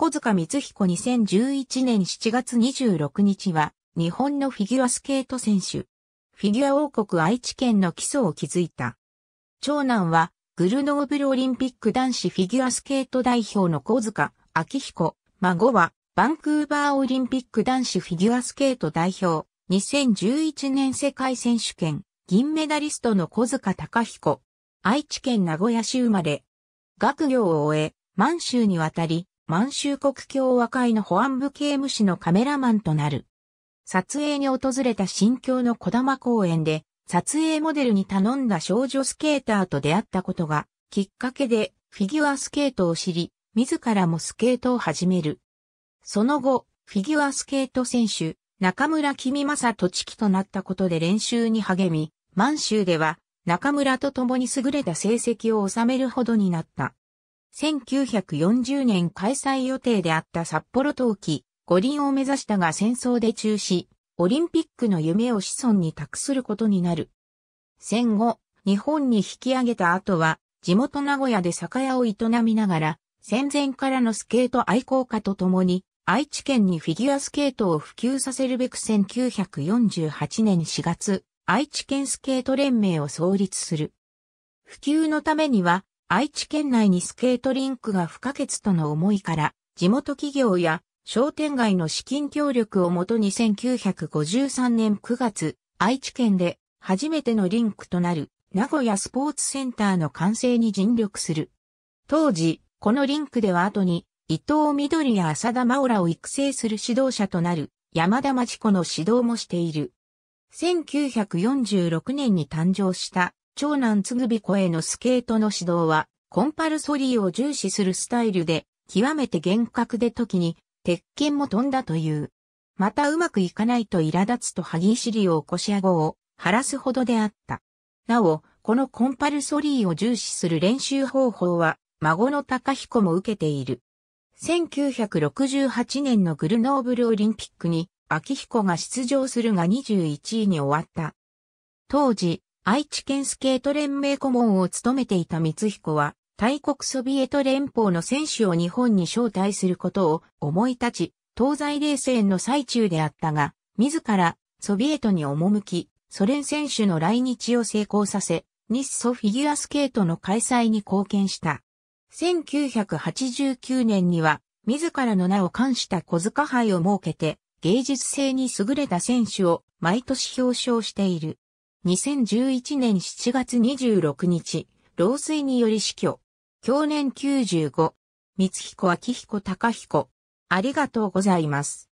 小塚光彦2011年7月26日は、日本のフィギュアスケート選手。フィギュア王国愛知県の基礎を築いた。長男は、グルノーブルオリンピック男子フィギュアスケート代表の小塚、明彦。孫は、バンクーバーオリンピック男子フィギュアスケート代表。2011年世界選手権、銀メダリストの小塚隆彦。愛知県名古屋市生まれ。学業を終え、満州に渡り、満州国境和解の保安部刑務士のカメラマンとなる。撮影に訪れた新京の小玉公園で、撮影モデルに頼んだ少女スケーターと出会ったことが、きっかけでフィギュアスケートを知り、自らもスケートを始める。その後、フィギュアスケート選手、中村君正栃木となったことで練習に励み、満州では中村と共に優れた成績を収めるほどになった。1940年開催予定であった札幌冬季五輪を目指したが戦争で中止、オリンピックの夢を子孫に託することになる。戦後、日本に引き上げた後は、地元名古屋で酒屋を営みながら、戦前からのスケート愛好家と共に、愛知県にフィギュアスケートを普及させるべく1948年4月、愛知県スケート連盟を創立する。普及のためには、愛知県内にスケートリンクが不可欠との思いから、地元企業や商店街の資金協力をもとに1953年9月、愛知県で初めてのリンクとなる名古屋スポーツセンターの完成に尽力する。当時、このリンクでは後に伊藤緑や浅田真央らを育成する指導者となる山田町子の指導もしている。1946年に誕生した長男つぐび子へのスケートの指導は、コンパルソリーを重視するスタイルで、極めて厳格で時に、鉄拳も飛んだという。またうまくいかないと苛立つと歯ぎしりを起こし顎を晴らすほどであった。なお、このコンパルソリーを重視する練習方法は、孫の高彦も受けている。1968年のグルノーブルオリンピックに、秋彦が出場するが21位に終わった。当時、愛知県スケート連盟顧問を務めていた光彦は、大国ソビエト連邦の選手を日本に招待することを思い立ち、東西冷戦の最中であったが、自らソビエトに赴き、ソ連選手の来日を成功させ、日ソフィギュアスケートの開催に貢献した。1989年には、自らの名を冠した小塚杯を設けて、芸術性に優れた選手を毎年表彰している。2011年7月26日、老衰により死去。享年95、光彦明彦隆彦。ありがとうございます。